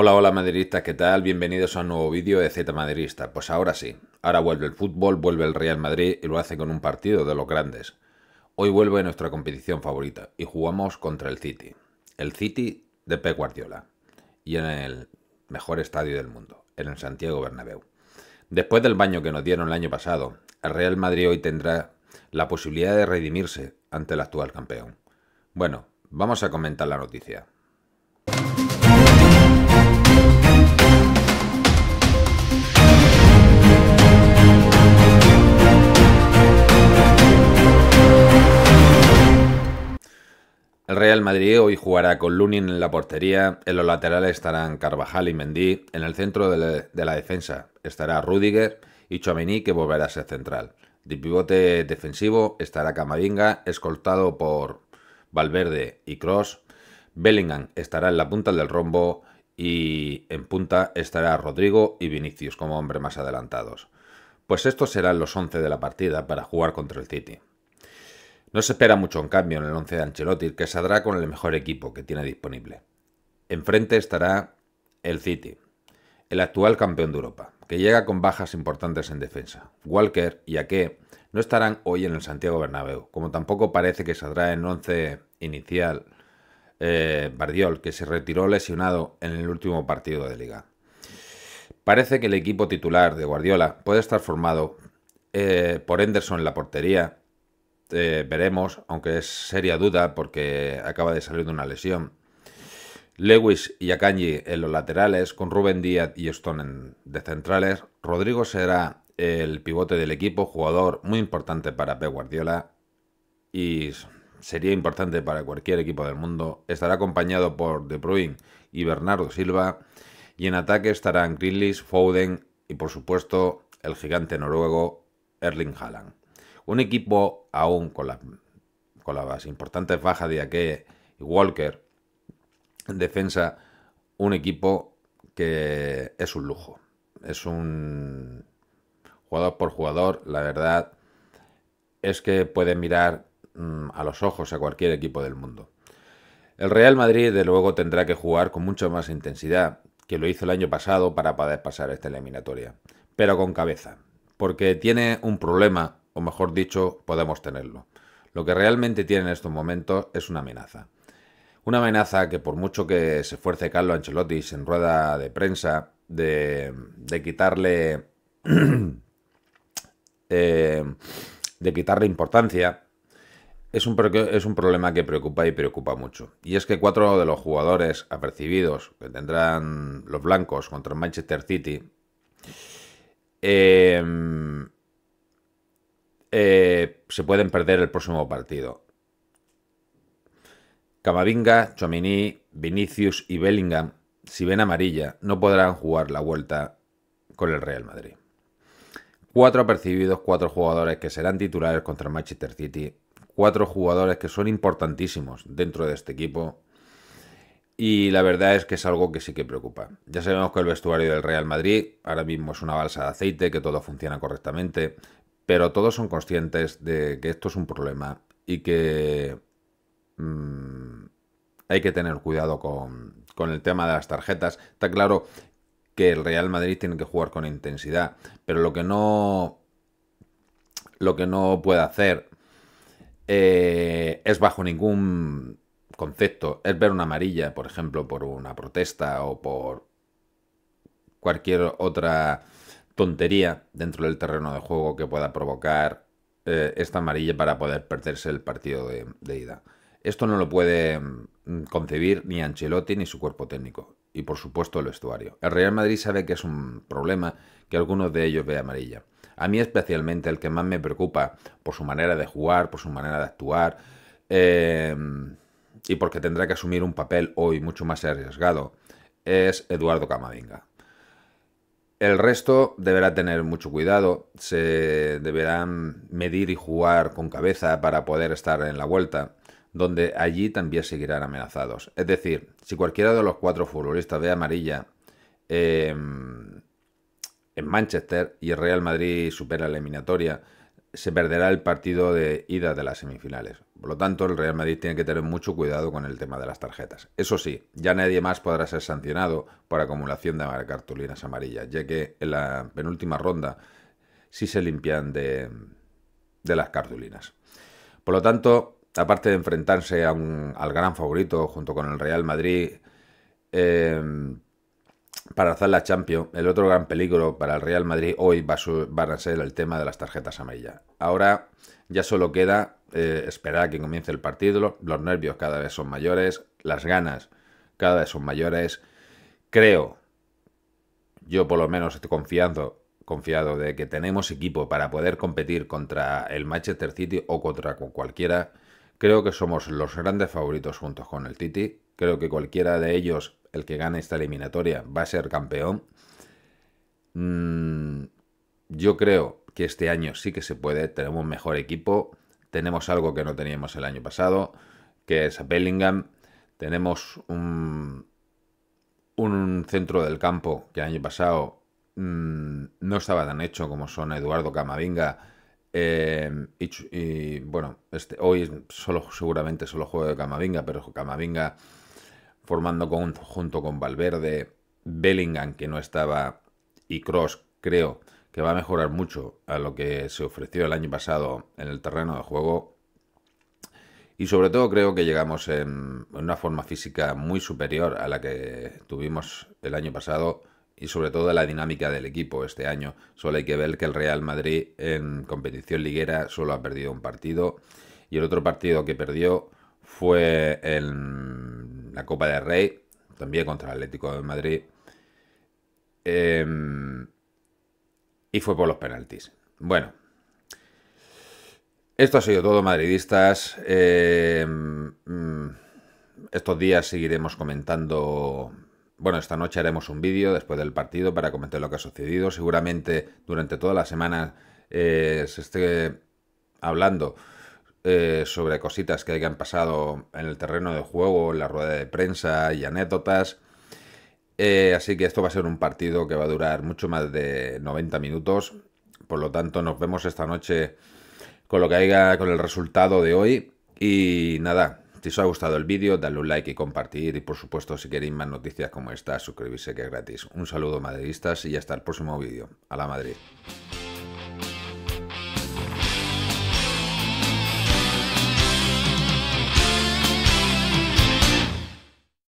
Hola, hola madridistas, ¿qué tal? Bienvenidos a un nuevo vídeo de Z Madridista. Pues ahora sí, ahora vuelve el fútbol, vuelve el Real Madrid y lo hace con un partido de los grandes. Hoy vuelve nuestra competición favorita y jugamos contra el City. El City de Pep Guardiola y en el mejor estadio del mundo, en el Santiago Bernabéu. Después del baño que nos dieron el año pasado, el Real Madrid hoy tendrá la posibilidad de redimirse ante el actual campeón. Bueno, vamos a comentar la noticia. El Real Madrid hoy jugará con Lunin en la portería, en los laterales estarán Carvajal y Mendy, en el centro de la, defensa estará Rudiger y Chomini que volverá a ser central. De pivote defensivo estará Camavinga, escoltado por Valverde y Cross. Bellingham estará en la punta del rombo y en punta estará Rodrigo y Vinicius como hombres más adelantados. Pues estos serán los 11 de la partida para jugar contra el City. No se espera mucho en cambio en el 11 de Ancelotti, que saldrá con el mejor equipo que tiene disponible. Enfrente estará el City, el actual campeón de Europa, que llega con bajas importantes en defensa. Walker y Ake no estarán hoy en el Santiago Bernabéu, como tampoco parece que saldrá en once inicial eh, Bardiol, que se retiró lesionado en el último partido de liga. Parece que el equipo titular de Guardiola puede estar formado eh, por Henderson en la portería, eh, veremos, aunque es seria duda porque acaba de salir de una lesión. Lewis y Akanji en los laterales, con Rubén Díaz y Stone de centrales. Rodrigo será el pivote del equipo, jugador muy importante para Pep Guardiola y sería importante para cualquier equipo del mundo. Estará acompañado por De Bruyne y Bernardo Silva y en ataque estarán Grealish, Foden y por supuesto el gigante noruego Erling Haaland. Un equipo aún con, las importantes bajas de Ake y Walker en defensa, un equipo que es un lujo. Es un jugador por jugador, la verdad es que puede mirar mm, a los ojos a cualquier equipo del mundo. El Real Madrid, de luego, tendrá que jugar con mucha más intensidad que lo hizo el año pasado para poder pasar esta eliminatoria, pero con cabeza, porque tiene un problema o mejor dicho, podemos tenerlo. Lo que realmente tiene en estos momentos es una amenaza. Una amenaza que por mucho que se esfuerce Carlo Ancelotti en rueda de prensa de, de quitarle... Eh, de quitarle importancia, es un, es un, problema que preocupa y preocupa mucho. Y es que cuatro de los jugadores apercibidos que tendrán los blancos contra el Manchester City em, eh, se pueden perder el próximo partido. Camavinga, Chomini, Vinicius y Bellingham, si ven amarilla, no podrán jugar la vuelta con el Real Madrid. Cuatro apercibidos, cuatro jugadores que serán titulares contra el Manchester City, cuatro jugadores que son importantísimos dentro de este equipo. Y la verdad es que es algo que sí que preocupa. Ya sabemos que el vestuario del Real Madrid ahora mismo es una balsa de aceite, que todo funciona correctamente, pero todos son conscientes de que esto es un problema y que mm, hay que tener cuidado con, el tema de las tarjetas. Está claro que el Real Madrid tiene que jugar con intensidad, pero lo que no lo que no puede hacer eh, es bajo ningún concepto, es ver una amarilla, por ejemplo, por una protesta o por cualquier otra tontería dentro del terreno de juego que pueda provocar eh, esta amarilla para poder perderse el partido de, ida. Esto no lo puede mm, concebir ni Ancelotti ni su cuerpo técnico, y por supuesto el vestuario. El Real Madrid sabe que es un problema que algunos de ellos ve amarilla. A mí especialmente el que más me preocupa por su manera de jugar, por su manera de actuar, eh, y porque tendrá que asumir un papel hoy mucho más arriesgado, es Eduardo Camavinga. El resto deberá tener mucho cuidado, se deberán medir y jugar con cabeza para poder estar en la vuelta, donde allí también seguirán amenazados. Es decir, si cualquiera de los cuatro futbolistas de amarilla em, en Manchester y Real Madrid supera la eliminatoria, se perderá el partido de ida de las semifinales. Por lo tanto, el Real Madrid tiene que tener mucho cuidado con el tema de las tarjetas. Eso sí, ya nadie más podrá ser sancionado por acumulación de cartulinas amarillas, ya que en la penúltima ronda sí se limpian de, las cartulinas. Por lo tanto, aparte de enfrentarse a un, al gran favorito junto con el Real Madrid, eh, para hacer la Champions, el otro gran peligro para el Real Madrid hoy va a a ser el tema de las tarjetas amarillas. Ahora ya solo queda eh, esperar a que comience el partido, los nervios cada vez son mayores, las ganas cada vez son mayores. Creo, yo por lo menos estoy confiando, confiado de que tenemos equipo para poder competir contra el Manchester City o contra cualquiera. Creo que somos los grandes favoritos juntos con el Titi. Creo que cualquiera de ellos el que gane esta eliminatoria va a ser campeón. Mm, yo creo que este año sí que se puede, tenemos un mejor equipo, tenemos algo que no teníamos el año pasado, que es a Bellingham, tenemos un, centro del campo que el año pasado mm, no estaba tan hecho como son Eduardo Camavinga. Eh, y, bueno, este, hoy solo, seguramente solo juego de Camavinga, pero Camavinga formando con, junto con Valverde, Bellingham, que no estaba, y Cross, creo que va a mejorar mucho a lo que se ofreció el año pasado en el terreno de juego. Y sobre todo creo que llegamos en una forma física muy superior a la que tuvimos el año pasado y sobre todo la dinámica del equipo este año. Solo hay que ver que el Real Madrid en competición liguera solo ha perdido un partido y el otro partido que perdió fue el la Copa del Rey, también contra el Atlético de Madrid. Em, y fue por los penaltis. Bueno, esto ha sido todo, madridistas. Em, mm, estos días seguiremos comentando. Bueno, esta noche haremos un vídeo después del partido para comentar lo que ha sucedido. Seguramente durante toda la semana eh, se esté hablando eh, sobre cositas que hayan pasado en el terreno de juego, en la rueda de prensa y anécdotas. Eh, así que esto va a ser un partido que va a durar mucho más de 90 minutos. Por lo tanto, nos vemos esta noche con lo que haya, con el resultado de hoy. Y nada, si os ha gustado el vídeo, dadle un like y compartir. Y por supuesto, si queréis más noticias como esta, suscribirse que es gratis. Un saludo madridistas y hasta el próximo vídeo. A la Madrid.